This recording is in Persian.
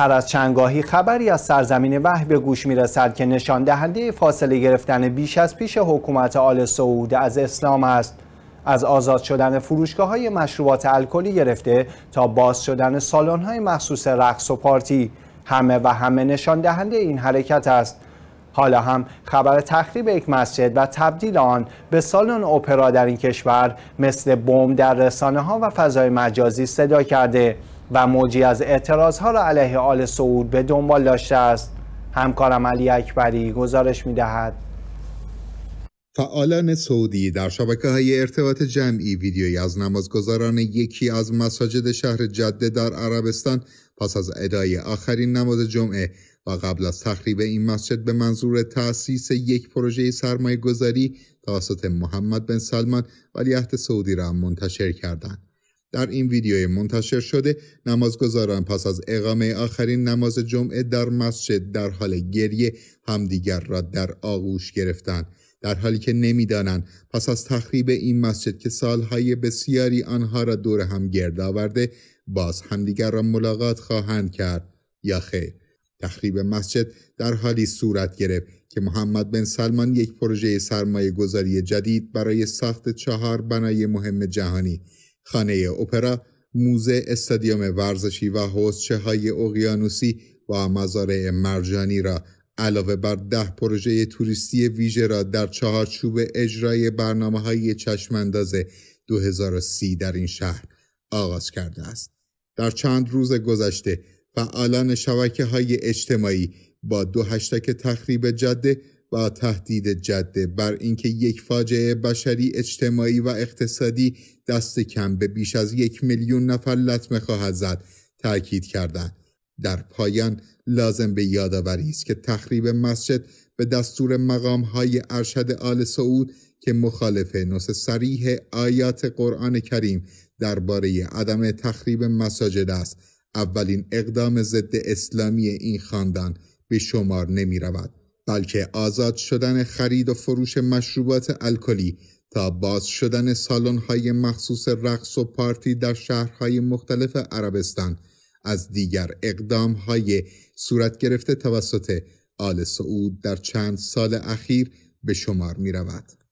هر از چندگاهی خبری از سرزمین وحی به گوش میرسد که نشان دهنده فاصله گرفتن بیش از پیش حکومت آل سعود از اسلام است از آزاد شدن فروشگاه های مشروبات الکلی گرفته تا باز شدن سالن های مخصوص رقص و پارتی همه و همه نشان دهنده این حرکت است حالا هم خبر تخریب یک مسجد و تبدیل آن به سالن اپرا در این کشور مثل بمب در رسانه ها و فضای مجازی صدا کرده و موجی از اعتراض ها را علیه آل سعود به دنبال داشته است همکارم علی اکبری گزارش می دهد. فعالان سعودی در شبکه های ارتباط جمعی ویدیویی از نمازگزاران یکی از مساجد شهر جده در عربستان پس از ادای آخرین نماز جمعه و قبل از تخریب این مسجد به منظور تأسیس یک پروژه سرمایه گذاری توسط محمد بن سلمان ولیعهد سعودی را منتشر کردند. در این ویدیو منتشر شده نمازگزاران پس از اقامه آخرین نماز جمعه در مسجد در حال گریه همدیگر را در آغوش گرفتند در حالی که نمیدانند پس از تخریب این مسجد که سالهای بسیاری آنها را دور هم گرد آورده باز همدیگر را ملاقات خواهند کرد یا خیر تخریب مسجد در حالی صورت گرفت که محمد بن سلمان یک پروژه سرمایه گذاری جدید برای ساخت چهار بنای مهم جهانی خانه اپرا موزه استادیوم ورزشی و حوزچه های اقیانوسی و مزارع مرجانی را علاوه بر ده پروژه توریستی ویژه را در چهارچوب اجرای برنامه های چشمنداز 2030 در این شهر آغاز کرده است. در چند روز گذشته فعالان شبکه های اجتماعی با دو هشتک تخریب جده و تهدید جده بر اینکه یک فاجعه بشری اجتماعی و اقتصادی دست کم به بیش از یک میلیون نفر لطمه خواهد زد تاکید کردند در پایان لازم به یادآوری است که تخریب مسجد به دستور مقام های ارشد آل سعود که مخالف نص سریح آیات قرآن کریم درباره عدم تخریب مساجد است اولین اقدام ضد اسلامی این خاندان به شمار نمی رود بلکه آزاد شدن خرید و فروش مشروبات الکلی تا باز شدن سالن های مخصوص رقص و پارتی در شهرهای مختلف عربستان از دیگر اقدام های صورت گرفته توسط آل سعود در چند سال اخیر به شمار می رود.